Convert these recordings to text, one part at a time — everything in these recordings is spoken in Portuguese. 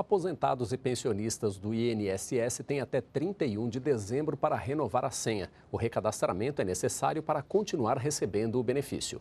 Aposentados e pensionistas do INSS têm até 31 de dezembro para renovar a senha. O recadastramento é necessário para continuar recebendo o benefício.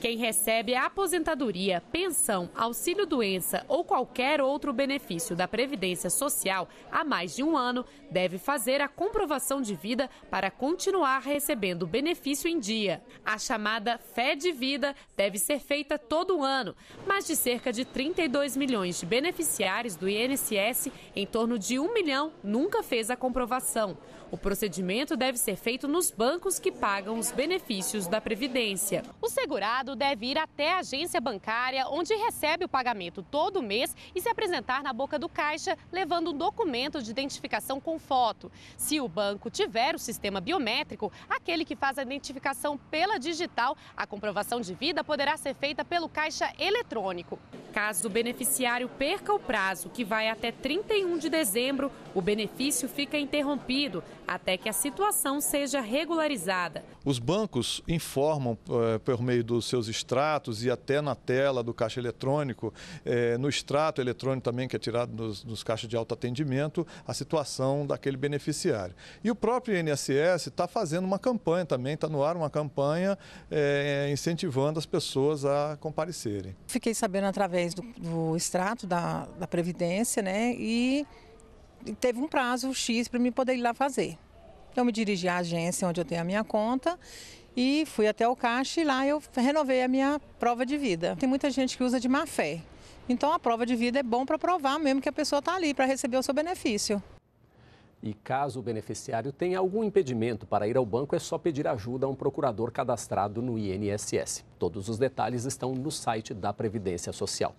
Quem recebe a aposentadoria, pensão, auxílio-doença ou qualquer outro benefício da Previdência Social há mais de um ano deve fazer a comprovação de vida para continuar recebendo o benefício em dia. A chamada fé de vida deve ser feita todo ano, mas de cerca de 32 milhões de beneficiários do INSS, em torno de um milhão nunca fez a comprovação. O procedimento deve ser feito nos bancos que pagam os benefícios da Previdência. O segurado deve ir até a agência bancária, onde recebe o pagamento todo mês e se apresentar na boca do caixa, levando um documento de identificação com foto. Se o banco tiver o sistema biométrico, aquele que faz a identificação pela digital, a comprovação de vida poderá ser feita pelo caixa eletrônico. Caso o beneficiário perca o prazo, que vai até 31 de dezembro, o benefício fica interrompido até que a situação seja regularizada. Os bancos informam, eh, por meio dos seus seus extratos e até na tela do caixa eletrônico, é, no extrato eletrônico também que é tirado nos, nos caixas de autoatendimento, atendimento, a situação daquele beneficiário. E o próprio INSS está fazendo uma campanha também, está no ar uma campanha é, incentivando as pessoas a comparecerem. Fiquei sabendo através do, do extrato da, da Previdência, né? E teve um prazo X para mim poder ir lá fazer. Então, eu me dirigi à agência onde eu tenho a minha conta e fui até o caixa e lá eu renovei a minha prova de vida. Tem muita gente que usa de má fé. Então a prova de vida é bom para provar mesmo que a pessoa está ali para receber o seu benefício. E caso o beneficiário tenha algum impedimento para ir ao banco, é só pedir ajuda a um procurador cadastrado no INSS. Todos os detalhes estão no site da Previdência Social.